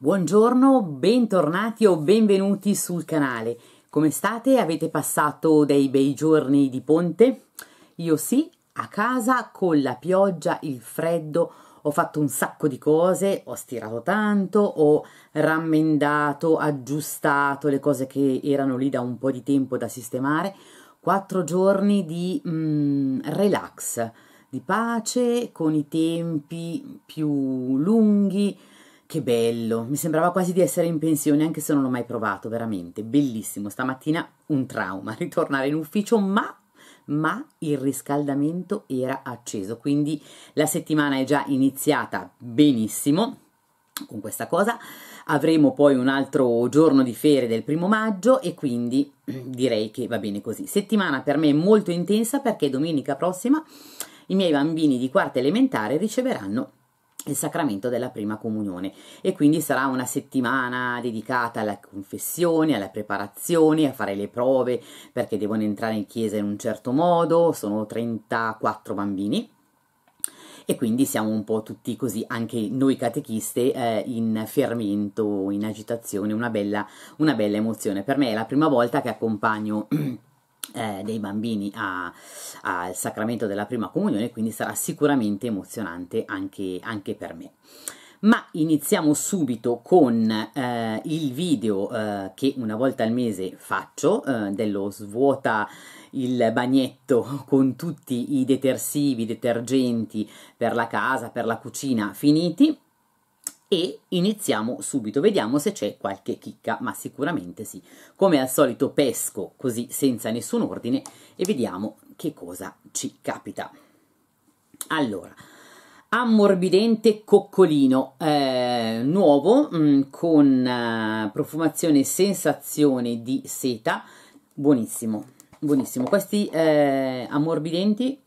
Buongiorno, bentornati o benvenuti sul canale. Come state? Avete passato dei bei giorni di ponte? Io sì, a casa con la pioggia, il freddo, ho fatto un sacco di cose, ho stirato tanto, ho rammendato, aggiustato le cose che erano lì da un po' di tempo da sistemare. Quattro giorni di mm, relax, di pace, con i tempi più lunghi, che bello, mi sembrava quasi di essere in pensione anche se non l'ho mai provato, veramente, bellissimo. Stamattina un trauma, ritornare in ufficio, ma ma il riscaldamento era acceso, quindi la settimana è già iniziata benissimo con questa cosa. Avremo poi un altro giorno di fere del primo maggio e quindi direi che va bene così. Settimana per me molto intensa perché domenica prossima i miei bambini di quarta elementare riceveranno il sacramento della prima comunione e quindi sarà una settimana dedicata alla confessione, alla preparazione, a fare le prove perché devono entrare in chiesa in un certo modo, sono 34 bambini e quindi siamo un po' tutti così, anche noi catechiste, eh, in fermento, in agitazione, una bella, una bella emozione. Per me è la prima volta che accompagno eh, dei bambini al sacramento della prima comunione, quindi sarà sicuramente emozionante anche, anche per me. Ma iniziamo subito con eh, il video eh, che una volta al mese faccio, eh, dello svuota il bagnetto con tutti i detersivi, i detergenti per la casa, per la cucina finiti e iniziamo subito, vediamo se c'è qualche chicca, ma sicuramente sì. Come al solito pesco così senza nessun ordine e vediamo che cosa ci capita. Allora, ammorbidente coccolino eh, nuovo mh, mm, con eh, profumazione sensazione di seta, buonissimo, buonissimo. Questi eh, ammorbidenti,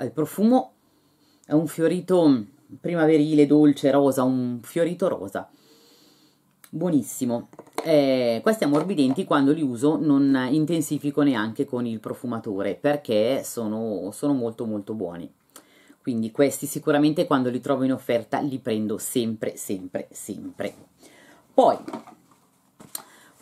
il profumo è un fiorito mm, primaverile, dolce, rosa, un fiorito rosa. Buonissimo. Eh, questi ammorbidenti quando li uso non intensifico neanche con il profumatore perché sono, sono molto molto buoni. Quindi questi sicuramente quando li trovo in offerta li prendo sempre, sempre, sempre. Poi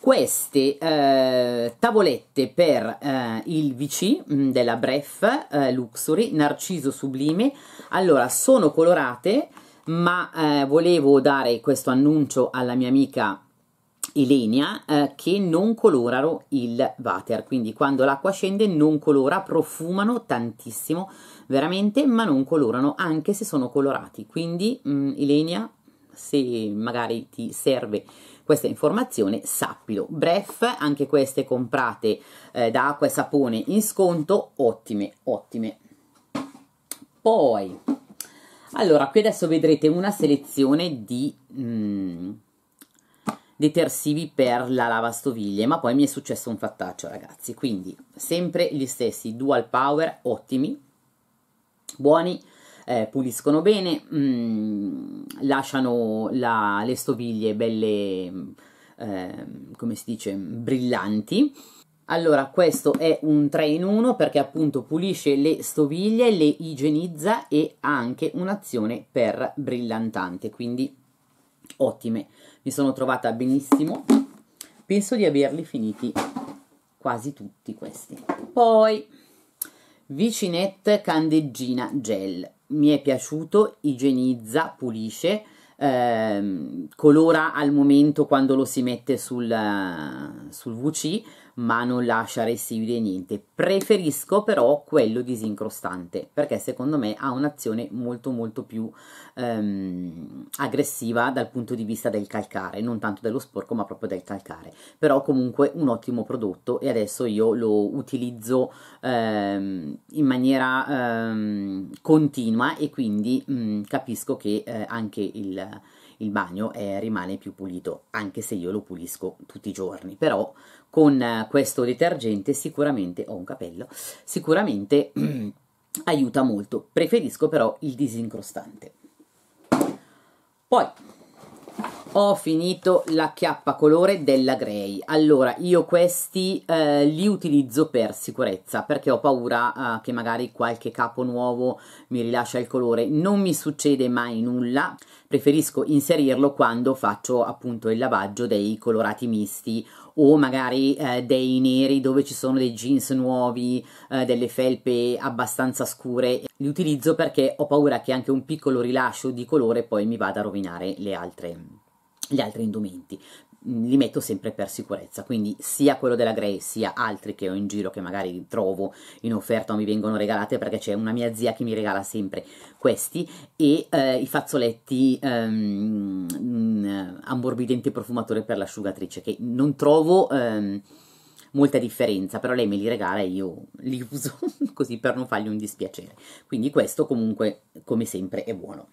queste eh, tavolette per eh, il VC mm, della Bref eh, Luxury Narciso Sublime allora sono colorate ma eh, volevo dare questo annuncio alla mia amica Elenia eh, che non colorano il water quindi quando l'acqua scende non colora profumano tantissimo veramente ma non colorano anche se sono colorati quindi mh, mm, Elenia se magari ti serve questa informazione sappilo. Bref, anche queste comprate eh, da acqua e sapone in sconto, ottime, ottime. Poi, allora, qui adesso vedrete una selezione di... Mh, mm, detersivi per la lavastoviglie, ma poi mi è successo un fattaccio, ragazzi. Quindi, sempre gli stessi Dual Power, ottimi, buoni, eh, puliscono bene, mh, mm, lasciano la, le stoviglie belle, mm, eh, come si dice, brillanti. Allora, questo è un 3 in 1 perché appunto pulisce le stoviglie, le igienizza e ha anche un'azione per brillantante, quindi ottime. Mi sono trovata benissimo, penso di averli finiti quasi tutti questi. Poi, Vicinette Candeggina Gel mi è piaciuto, igienizza, pulisce, ehm, colora al momento quando lo si mette sul, eh, sul VC, ma non lascia residui niente. Preferisco però quello disincrostante perché secondo me ha un'azione molto molto più ehm, aggressiva dal punto di vista del calcare, non tanto dello sporco ma proprio del calcare. Però comunque un ottimo prodotto e adesso io lo utilizzo ehm, in maniera ehm, continua e quindi mh, mm, capisco che eh, anche il il bagno eh, rimane più pulito, anche se io lo pulisco tutti i giorni, però con eh, questo detergente sicuramente, ho un capello, sicuramente aiuta molto, preferisco però il disincrostante. Poi ho finito la chiappa colore della Grey allora io questi eh, li utilizzo per sicurezza perché ho paura eh, che magari qualche capo nuovo mi rilascia il colore non mi succede mai nulla preferisco inserirlo quando faccio appunto il lavaggio dei colorati misti o magari eh, dei neri dove ci sono dei jeans nuovi, eh, delle felpe abbastanza scure. Li utilizzo perché ho paura che anche un piccolo rilascio di colore poi mi vada a rovinare le altre gli altri indumenti mm, li metto sempre per sicurezza, quindi sia quello della Grey sia altri che ho in giro che magari trovo in offerta o mi vengono regalate perché c'è una mia zia che mi regala sempre questi e eh, i fazzoletti ehm, mm, ammorbidente profumatore per l'asciugatrice che non trovo ehm, molta differenza, però lei me li regala e io li uso così per non fargli un dispiacere. Quindi questo comunque come sempre è buono.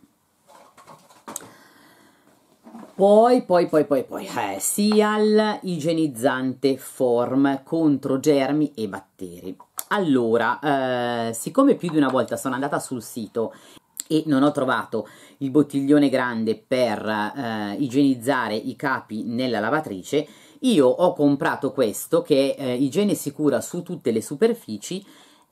Poi, poi, poi, poi, poi, eh, Sial igienizzante form contro germi e batteri. Allora, eh, siccome più di una volta sono andata sul sito e non ho trovato il bottiglione grande per eh, igienizzare i capi nella lavatrice, io ho comprato questo che è eh, igiene sicura su tutte le superfici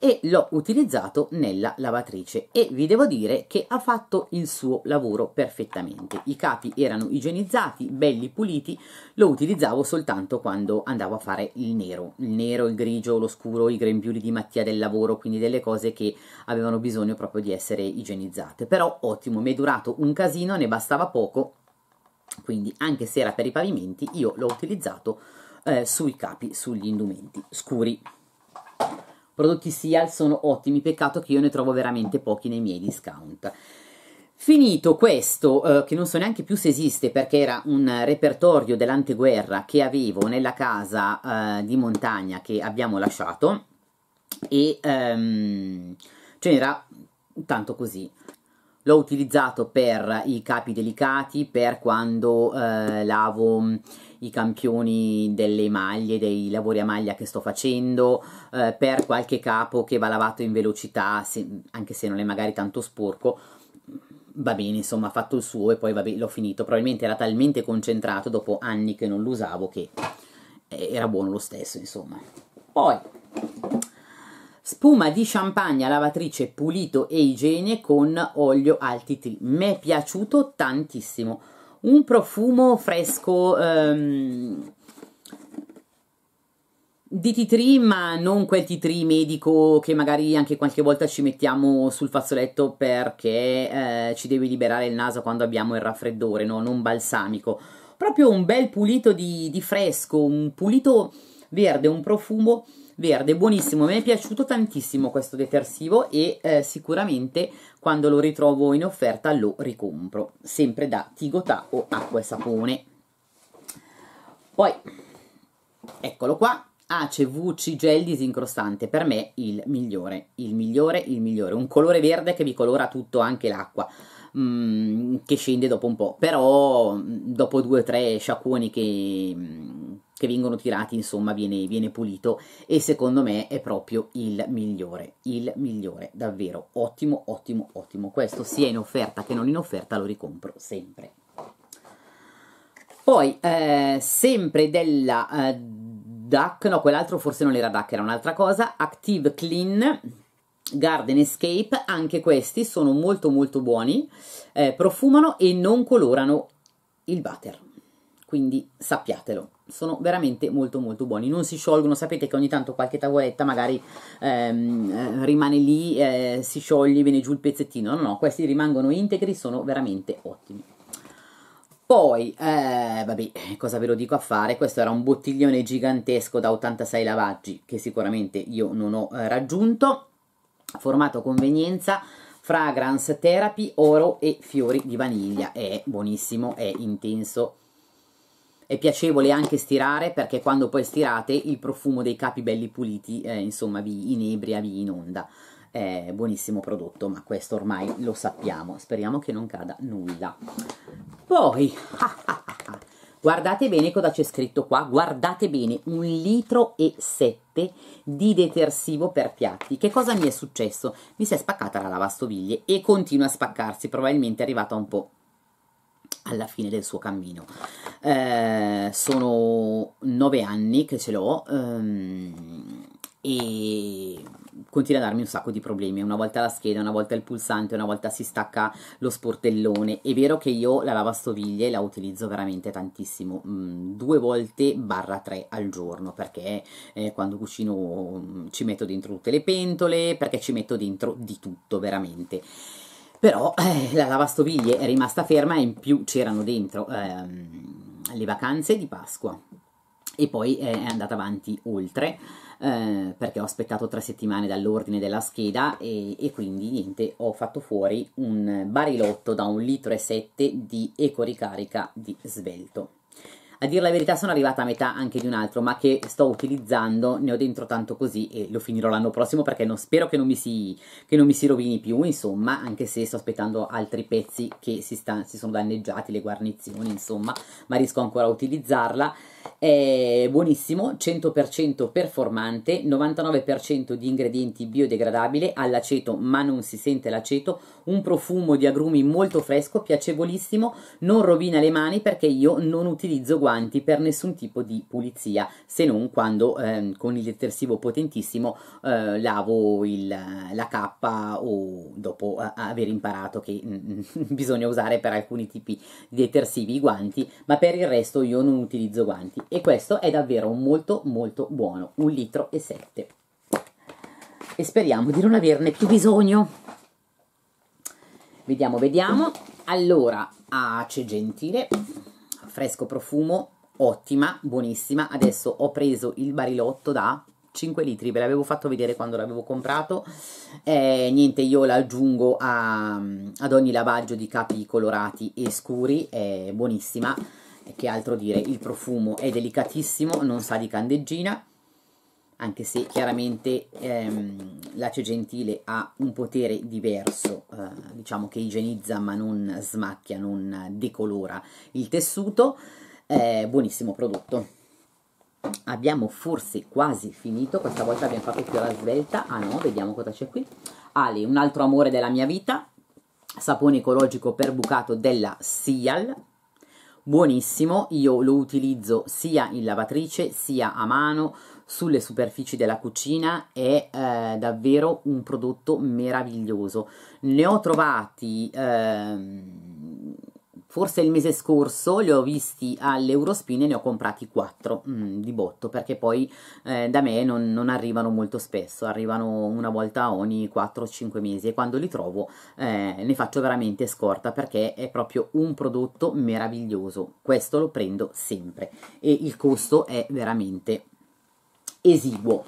e l'ho utilizzato nella lavatrice e vi devo dire che ha fatto il suo lavoro perfettamente. I capi erano igienizzati, belli puliti, lo utilizzavo soltanto quando andavo a fare il nero, il nero, il grigio, lo scuro, i grembiuli di mattia del lavoro, quindi delle cose che avevano bisogno proprio di essere igienizzate. Però ottimo, mi è durato un casino, ne bastava poco, quindi anche se era per i pavimenti io l'ho utilizzato eh, sui capi, sugli indumenti scuri prodotti Seal sono ottimi, peccato che io ne trovo veramente pochi nei miei discount. Finito questo, eh, che non so neanche più se esiste perché era un repertorio dell'anteguerra che avevo nella casa eh, di montagna che abbiamo lasciato e ehm, ce n'era tanto così. L'ho utilizzato per i capi delicati, per quando eh, lavo mm, i campioni delle maglie, dei lavori a maglia che sto facendo, eh, per qualche capo che va lavato in velocità, se, anche se non è magari tanto sporco, va bene, insomma, ha fatto il suo e poi l'ho finito. Probabilmente era talmente concentrato dopo anni che non lo usavo che eh, era buono lo stesso, insomma. Poi Spuma di champagne lavatrice pulito e igiene con olio altitri. Mi è piaciuto tantissimo. Un profumo fresco ehm, di titri, ma non quel titri medico che magari anche qualche volta ci mettiamo sul fazzoletto perché eh, ci deve liberare il naso quando abbiamo il raffreddore, no? non balsamico. Proprio un bel pulito di, di fresco, un pulito verde, un profumo verde, buonissimo, mi è piaciuto tantissimo questo detersivo e eh, sicuramente quando lo ritrovo in offerta lo ricompro, sempre da Tigotà o Acqua e Sapone. Poi, eccolo qua, Ace VC gel disincrostante, per me il migliore, il migliore, il migliore, un colore verde che mi colora tutto anche l'acqua. Mm, che scende dopo un po', però mm, dopo due o tre sciacquoni che, mm, che vengono tirati insomma viene, viene, pulito e secondo me è proprio il migliore, il migliore, davvero ottimo, ottimo, ottimo, questo sia in offerta che non in offerta lo ricompro sempre. Poi, eh, sempre della... Eh, Duck, no, quell'altro forse non era DAC, era un'altra cosa. Active Clean, Garden Escape, anche questi sono molto molto buoni, eh, profumano e non colorano il butter, quindi sappiatelo, sono veramente molto molto buoni, non si sciolgono, sapete che ogni tanto qualche tavoletta magari ehm, eh, rimane lì, eh, si scioglie, viene giù il pezzettino, no no, questi rimangono integri, sono veramente ottimi. Poi, eh, vabbè, cosa ve lo dico a fare? Questo era un bottiglione gigantesco da 86 lavaggi che sicuramente io non ho eh, raggiunto formato convenienza fragrance therapy oro e fiori di vaniglia è buonissimo è intenso è piacevole anche stirare perché quando poi stirate il profumo dei capi belli puliti eh, insomma vi inebria vi inonda è buonissimo prodotto ma questo ormai lo sappiamo speriamo che non cada nulla poi ah, Guardate bene cosa c'è scritto qua, guardate bene, un litro e sette di detersivo per piatti. Che cosa mi è successo? Mi si è spaccata la lavastoviglie e continua a spaccarsi, probabilmente è arrivata un po' alla fine del suo cammino. Eh, sono nove anni che ce l'ho, ehm, e continua a darmi un sacco di problemi una volta la scheda, una volta il pulsante, una volta si stacca lo sportellone è vero che io la lavastoviglie la utilizzo veramente tantissimo mm, due volte barra tre al giorno perché eh, quando cucino mm, ci metto dentro tutte le pentole perché ci metto dentro di tutto veramente però eh, la lavastoviglie è rimasta ferma e in più c'erano dentro ehm, le vacanze di Pasqua e poi eh, è andata avanti oltre eh, perché ho aspettato tre settimane dall'ordine della scheda e, e, quindi niente ho fatto fuori un barilotto da un litro e sette di ecoricarica di svelto a dire la verità sono arrivata a metà anche di un altro ma che sto utilizzando ne ho dentro tanto così e lo finirò l'anno prossimo perché non, spero che non, mi si, che non mi si rovini più insomma anche se sto aspettando altri pezzi che si, sta, si sono danneggiati le guarnizioni insomma ma riesco ancora a utilizzarla è buonissimo, 100% performante, 99% di ingredienti biodegradabile, all'aceto ma non si sente l'aceto, un profumo di agrumi molto fresco, piacevolissimo, non rovina le mani perché io non utilizzo guanti per nessun tipo di pulizia, se non quando eh, con il detersivo potentissimo eh, lavo il, la cappa o dopo aver imparato che mm, mm, bisogna usare per alcuni tipi di detersivi i guanti, ma per il resto io non utilizzo guanti avanti e questo è davvero molto molto buono, un litro e sette. E speriamo di non averne più bisogno. Vediamo, vediamo. Allora, ace gentile, fresco profumo, ottima, buonissima. Adesso ho preso il barilotto da 5 litri, ve l'avevo fatto vedere quando l'avevo comprato. Eh, niente, io la aggiungo a, ad ogni lavaggio di capi colorati e scuri, è buonissima che altro dire, il profumo è delicatissimo, non sa di candeggina, anche se chiaramente ehm, l'ace gentile ha un potere diverso, eh, diciamo che igienizza ma non smacchia, non decolora il tessuto, eh, buonissimo prodotto. Abbiamo forse quasi finito, questa volta abbiamo fatto più alla svelta, ah no, vediamo cosa c'è qui. Ale, un altro amore della mia vita, sapone ecologico per bucato della Sial, buonissimo, io lo utilizzo sia in lavatrice sia a mano sulle superfici della cucina, è eh, davvero un prodotto meraviglioso. Ne ho trovati... Eh, Forse il mese scorso li ho visti all'Eurospin e ne ho comprati 4 mm, di botto perché poi eh, da me non, non, arrivano molto spesso, arrivano una volta ogni 4-5 mesi e quando li trovo eh, ne faccio veramente scorta perché è proprio un prodotto meraviglioso. Questo lo prendo sempre e il costo è veramente esiguo.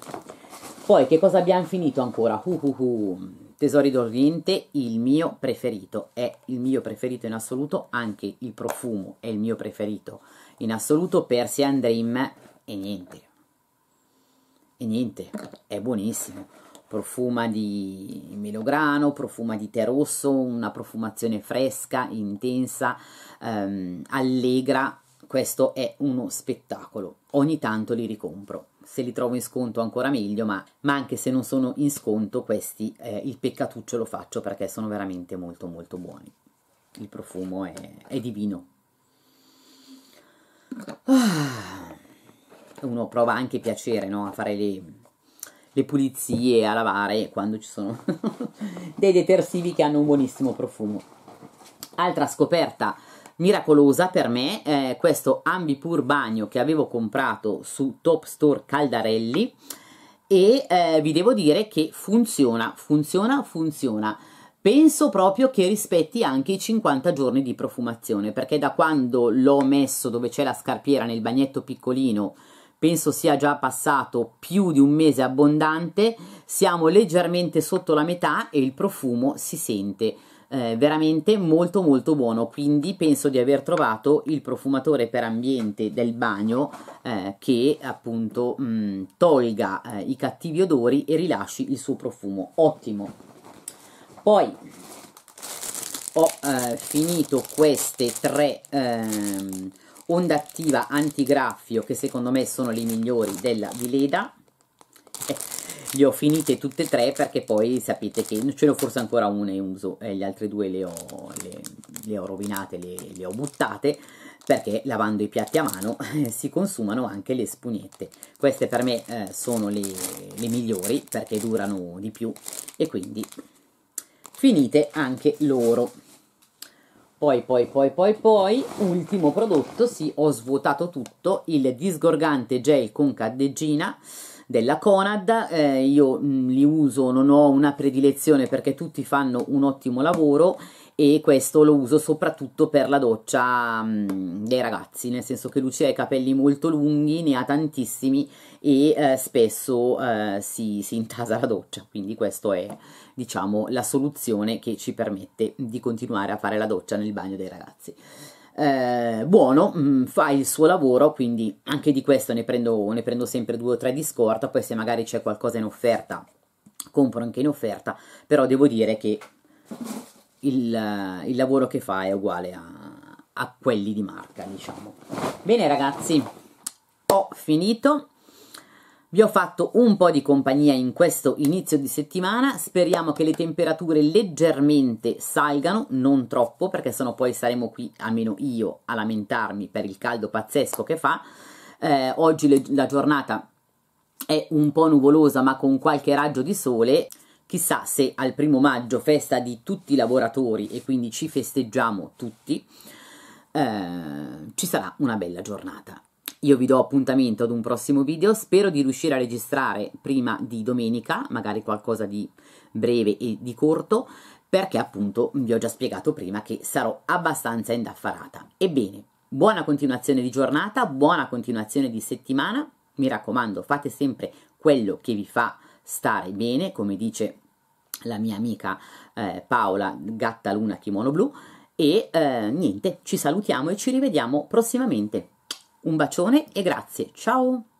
Poi che cosa abbiamo finito ancora? Uh, uh, uh. Tesori d'Oriente, il mio preferito, è il mio preferito in assoluto, anche il profumo è il mio preferito in assoluto, Persian Dream e niente, e niente, è buonissimo, profuma di melograno, profuma di tè rosso, una profumazione fresca, intensa, ehm, allegra, questo è uno spettacolo, ogni tanto li ricompro se li trovo in sconto ancora meglio, ma, ma anche se non sono in sconto questi, eh, il peccatuccio lo faccio perché sono veramente molto molto buoni. Il profumo è, è divino. Ah. uno prova anche piacere no? a fare le, le pulizie, a lavare quando ci sono dei detersivi che hanno un buonissimo profumo. Altra scoperta miracolosa per me eh, questo Ambipur bagno che avevo comprato su Top Store Caldarelli e eh, vi devo dire che funziona, funziona, funziona. Penso proprio che rispetti anche i 50 giorni di profumazione, perché da quando l'ho messo dove c'è la scarpiera nel bagnetto piccolino, penso sia già passato più di un mese abbondante, siamo leggermente sotto la metà e il profumo si sente eh, veramente molto molto buono quindi penso di aver trovato il profumatore per ambiente del bagno eh, che appunto mh, mm, tolga eh, i cattivi odori e rilasci il suo profumo ottimo poi ho eh, finito queste tre ehm, onda attiva antigraffio che secondo me sono le migliori della Vileda le ho finite tutte e tre perché poi sapete che ce n'ho forse ancora una e uso e le altre due le ho, le, le ho rovinate, le, le ho buttate perché lavando i piatti a mano eh, si consumano anche le spugnette. Queste per me eh, sono le, le, migliori perché durano di più e quindi finite anche loro. Poi, poi, poi, poi, poi, ultimo prodotto, sì, ho svuotato tutto, il disgorgante gel con candeggina della Conad, eh, io mh, mm, li uso, non ho una predilezione perché tutti fanno un ottimo lavoro e questo lo uso soprattutto per la doccia mh, mm, dei ragazzi, nel senso che Lucia ha i capelli molto lunghi, ne ha tantissimi e eh, spesso eh, si, si, intasa la doccia, quindi questa è diciamo la soluzione che ci permette di continuare a fare la doccia nel bagno dei ragazzi eh, buono, mh, mm, fa il suo lavoro, quindi anche di questo ne prendo, ne prendo sempre due o tre di scorta, poi se magari c'è qualcosa in offerta compro anche in offerta, però devo dire che il, eh, il lavoro che fa è uguale a, a quelli di marca, diciamo. Bene ragazzi, ho finito vi ho fatto un po' di compagnia in questo inizio di settimana, speriamo che le temperature leggermente salgano, non troppo perché sennò poi saremo qui, almeno io, a lamentarmi per il caldo pazzesco che fa. Eh, oggi le, la giornata è un po' nuvolosa ma con qualche raggio di sole, chissà se al primo maggio, festa di tutti i lavoratori e quindi ci festeggiamo tutti, eh, ci sarà una bella giornata. Io vi do appuntamento ad un prossimo video, spero di riuscire a registrare prima di domenica, magari qualcosa di breve e di corto, perché appunto vi ho già spiegato prima che sarò abbastanza indaffarata. Ebbene, buona continuazione di giornata, buona continuazione di settimana, mi raccomando fate sempre quello che vi fa stare bene, come dice la mia amica eh, Paola Gattaluna Kimono Blu, e eh, niente, ci salutiamo e ci rivediamo prossimamente. Un bacione e grazie, ciao!